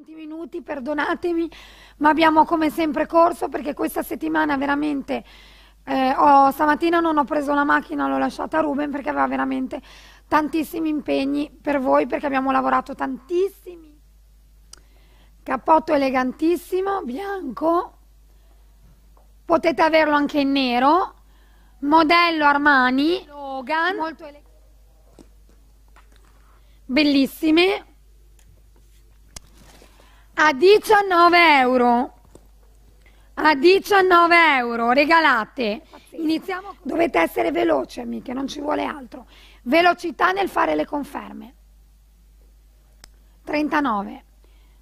20 minuti, perdonatemi, ma abbiamo come sempre corso perché questa settimana veramente eh, ho, stamattina non ho preso la macchina, l'ho lasciata a Ruben perché aveva veramente tantissimi impegni per voi perché abbiamo lavorato tantissimi. Cappotto elegantissimo, bianco. Potete averlo anche in nero. Modello Armani, Logan, molto elegante. Bellissime a 19 euro. A 19 euro regalate. Iniziamo. Dovete essere veloci, amiche, non ci vuole altro. Velocità nel fare le conferme. 39.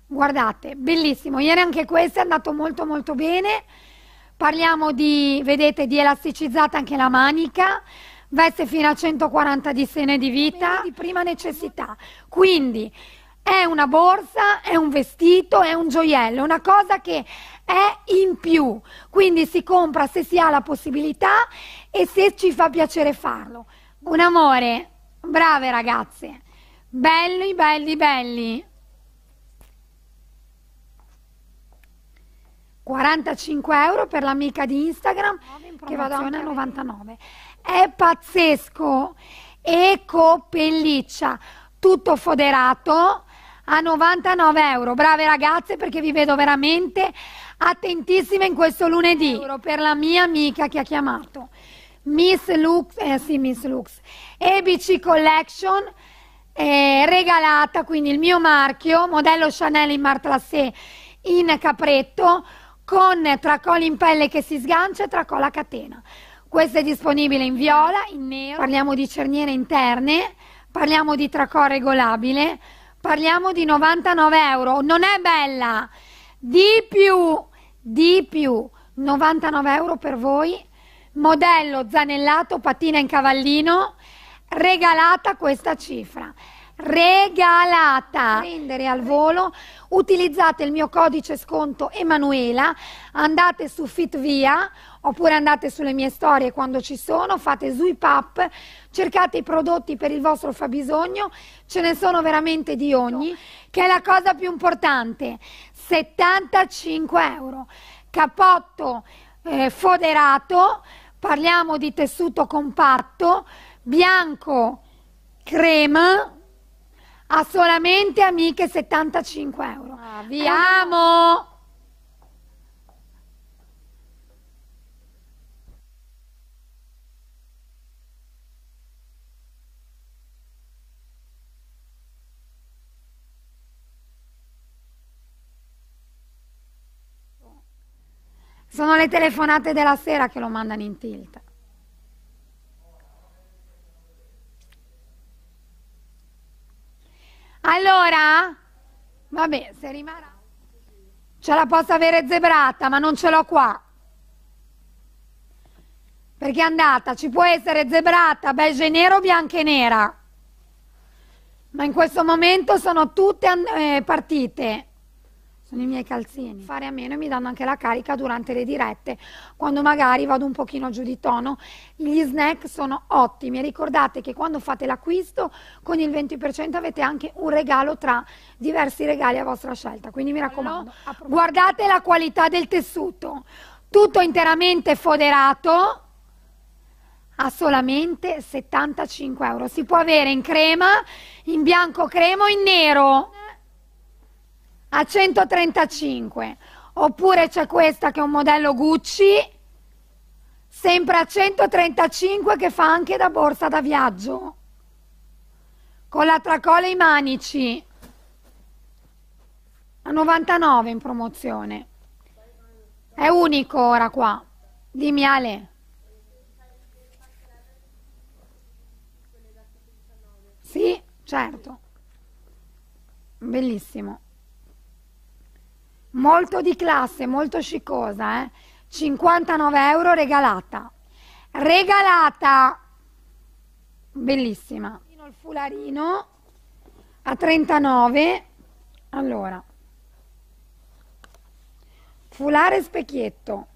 Guardate, bellissimo. Ieri anche questo è andato molto molto bene. Parliamo di, vedete, di elasticizzata anche la manica, veste fino a 140 di sene di vita, di prima necessità. Quindi è una borsa, è un vestito, è un gioiello, è una cosa che è in più, quindi si compra se si ha la possibilità e se ci fa piacere farlo. Un amore, brave ragazze, belli, belli, belli. 45 euro per l'amica di Instagram che vado a 99. È pazzesco. Eco pelliccia, tutto foderato, a 99 euro. Brave ragazze perché vi vedo veramente attentissime in questo lunedì. Euro Per la mia amica che ha chiamato Miss Lux, eh sì Miss Lux, EBC Collection eh, regalata, quindi il mio marchio, modello Chanel in Martlassé in capretto con tracolla in pelle che si sgancia e tracolla a catena. Questo è disponibile in viola, in nero, parliamo di cerniere interne, parliamo di tracò regolabile, parliamo di 99 euro, non è bella, di più, di più, 99 euro per voi, modello zanellato patina in cavallino, regalata questa cifra regalata. Prendere al volo, utilizzate il mio codice sconto Emanuela, andate su Fitvia oppure andate sulle mie storie quando ci sono, fate Zuipap, cercate i prodotti per il vostro fabbisogno, ce ne sono veramente di ogni, che è la cosa più importante, 75 euro, capotto eh, foderato, parliamo di tessuto compatto, bianco, crema, a solamente amiche 75 euro. Ah, vi amo! Sono le telefonate della sera che lo mandano in tilt. Allora, vabbè, se rimarrà, ce la posso avere zebrata, ma non ce l'ho qua. Perché è andata, ci può essere zebrata, beige nero, bianca e nera. Ma in questo momento sono tutte eh, partite sono i miei calzini. Fare a meno e mi danno anche la carica durante le dirette, quando magari vado un pochino giù di tono. Gli snack sono ottimi. Ricordate che quando fate l'acquisto con il 20% avete anche un regalo tra diversi regali a vostra scelta. Quindi mi raccomando, guardate la qualità del tessuto. Tutto interamente foderato a solamente 75 euro. Si può avere in crema, in bianco crema o in nero a 135. Oppure c'è questa che è un modello Gucci, sempre a 135 che fa anche da borsa da viaggio. Con la tracola e i manici. A 99 in promozione. È unico ora qua. Dimmi Ale. Sì, certo. Bellissimo molto di classe, molto scicosa, eh? 59 euro regalata. Regalata! Bellissima. Il fularino a 39. Allora. Fulare specchietto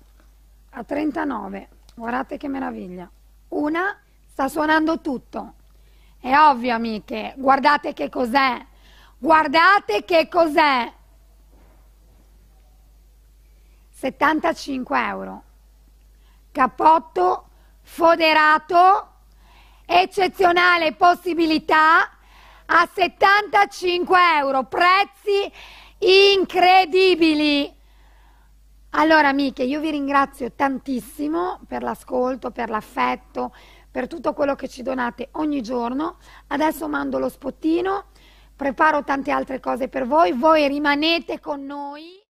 a 39. Guardate che meraviglia. Una sta suonando tutto. È ovvio, amiche. Guardate che cos'è. Guardate che cos'è. 75 euro. Cappotto foderato, eccezionale possibilità a 75 euro, prezzi incredibili. Allora amiche, io vi ringrazio tantissimo per l'ascolto, per l'affetto, per tutto quello che ci donate ogni giorno. Adesso mando lo spottino, preparo tante altre cose per voi, voi rimanete con noi.